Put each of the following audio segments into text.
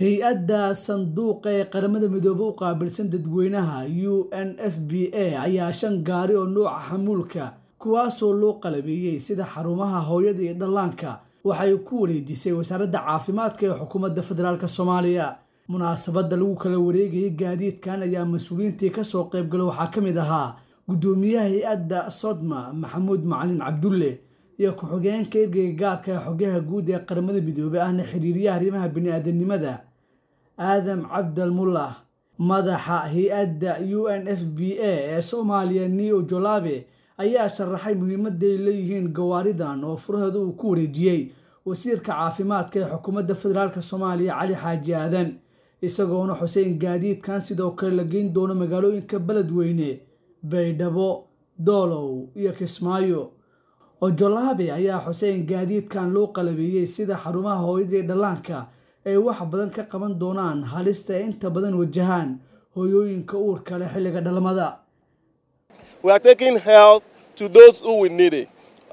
hay-adda sanduuqa ee qaramada midoobe u qaabilsan dadweynaha u n f b a ayaa shan gaari oo nuuca ah xamuulka kuwaasoo loo qalabeeyey sida xarumaha hooyada iyo dhallaanka waxay ku wareejisay wasaaradda caafimaadka ee xukuumadda federaalk soomaaliya munaasabadda lagu kala wareegayay gaadiidkan ayaa mas-uuliyiintii kasoo qaybgala waxaa ka mid ahaa guddoomiyaha hay-adda sodma maxamuud macalin cabdulle iyo ku-xigeenka ergeyga gaarka ee xogaha guud ee qaramada midoobey ahna xiriiriyaha arrimaha bini-aadanimada aadam cabdalmullah madaxa hay-adda u n f b a ee soomaaliya nio jolabe ayaa sharaxay muhiimaday leeyihiin gawaaridan oo furaheeda uu ku wareejiyey wasiirka caafimaadka ee xukuumadda federaalk soomaaliya cali xaaji aadan isagoona xuseen gaadiidkan sidoo kale la geyn doono magaalooyinka beledweyne baydhabo doolow iyo kismaayo ojolaabe ayaa xuseen gaadiidkan loo qalabeeyey sida xarumaha hooyadii dhallaanka ay wax badan ka qaban doonaan halista ay inta badan wajahaan hoyooyinka uurka leh xilliga dhalmada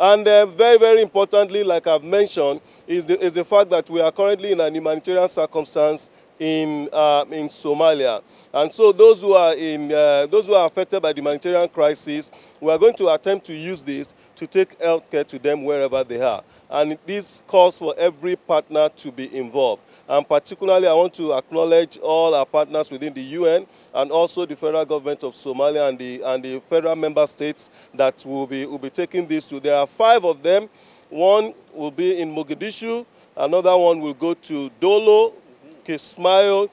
And uh, very, very importantly, like I've mentioned, is the, is the fact that we are currently in an humanitarian circumstance in, uh, in Somalia. And so those who, are in, uh, those who are affected by the humanitarian crisis, we are going to attempt to use this to take health care to them wherever they are. And this calls for every partner to be involved. And particularly, I want to acknowledge all our partners within the UN and also the federal government of Somalia and the, and the federal member states that will be, will be taking this to. There are five of them. One will be in Mogadishu. Another one will go to Dolo, Kismayo,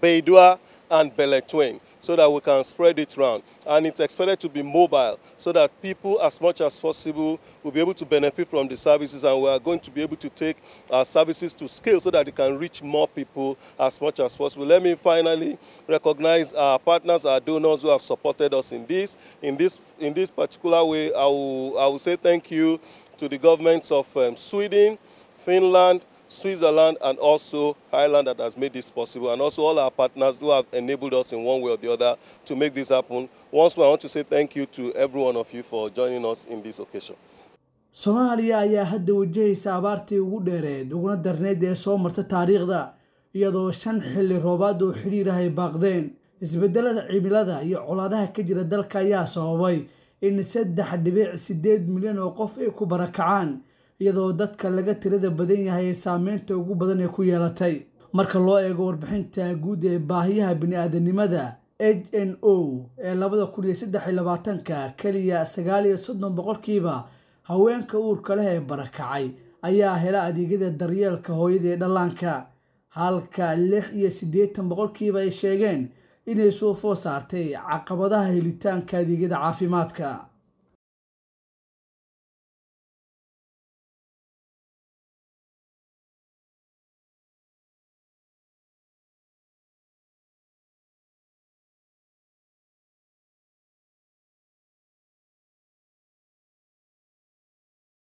Beidua, and Beletwing so that we can spread it around. And it's expected to be mobile so that people, as much as possible, will be able to benefit from the services and we are going to be able to take our services to scale so that they can reach more people as much as possible. Let me finally recognize our partners, our donors who have supported us in this. In this, in this particular way, I will, I will say thank you to the governments of um, Sweden, Finland, Switzerland and also Ireland that has made this possible, and also all our partners who have enabled us in one way or the other to make this happen. Once more, I want to say thank you to every one of you for joining us in this occasion. soomaaliya ayaa hadda wajahaysa abaartii ugu dheereed uguna darneed ee soo marta taariikhda iyadoo shan xilli roobaad oo xidhiir ahay baaqdeen isbedelada cimilada iyo colaadaha ka jira dalka ayaa sababay in saddex dhibic sideed milyan oo qof ay ku barakacaan iyadoo dadka laga tirada badan yahay saameynta ugu badan ee ku yeelatay marka loo eego warbixinta guud ee baahiyaha bini-aadanimada h n o ee labada kun iyo saddex iyo labaatanka keliya sagaal iyo soddon boqolkiiba haweenka uurka leh ee barakacay ayaa hela adeegyada daryeelka hooyada ee dhallaanka halka lix iyo siddeetan boqolkiiba ay sheegeen inay soo food saartay caqabadaha helitaanka adeegyada caafimaadka